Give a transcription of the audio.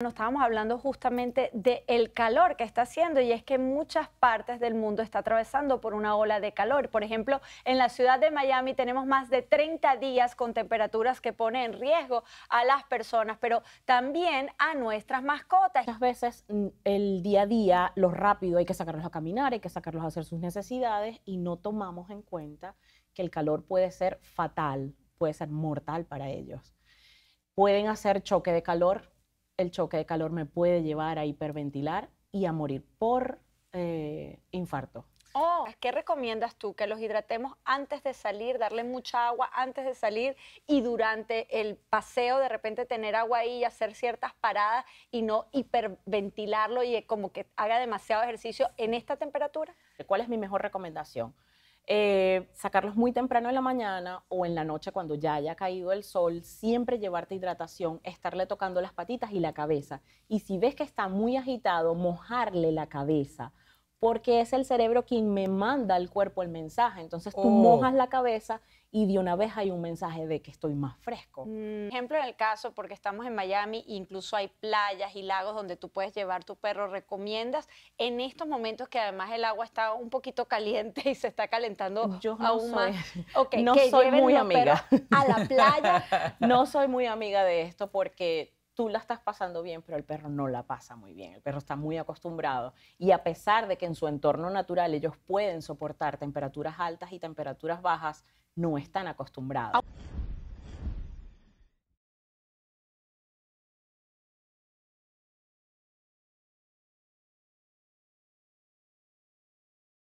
Nos estábamos hablando justamente del calor que está haciendo y es que muchas partes del mundo está atravesando por una ola de calor. Por ejemplo, en la ciudad de Miami tenemos más de 30 días con temperaturas que ponen en riesgo a las personas, pero también a nuestras mascotas. Muchas veces mm, el día a día, lo rápido, hay que sacarlos a caminar, hay que sacarlos a hacer sus necesidades y no tomamos en cuenta que el calor puede ser fatal, puede ser mortal para ellos. Pueden hacer choque de calor, el choque de calor me puede llevar a hiperventilar y a morir por eh, infarto. Oh. ¿Qué recomiendas tú? Que los hidratemos antes de salir, darle mucha agua antes de salir y durante el paseo de repente tener agua ahí y hacer ciertas paradas y no hiperventilarlo y como que haga demasiado ejercicio en esta temperatura. ¿Cuál es mi mejor recomendación? Eh, sacarlos muy temprano en la mañana o en la noche cuando ya haya caído el sol, siempre llevarte hidratación, estarle tocando las patitas y la cabeza. Y si ves que está muy agitado, mojarle la cabeza porque es el cerebro quien me manda al cuerpo el mensaje. Entonces tú oh. mojas la cabeza y de una vez hay un mensaje de que estoy más fresco. Mm. Ejemplo en el caso, porque estamos en Miami, incluso hay playas y lagos donde tú puedes llevar tu perro. ¿Recomiendas en estos momentos que además el agua está un poquito caliente y se está calentando Yo aún más? no soy muy amiga. A la playa. no soy muy amiga de esto porque tú la estás pasando bien, pero el perro no la pasa muy bien, el perro está muy acostumbrado y a pesar de que en su entorno natural ellos pueden soportar temperaturas altas y temperaturas bajas, no están acostumbrados.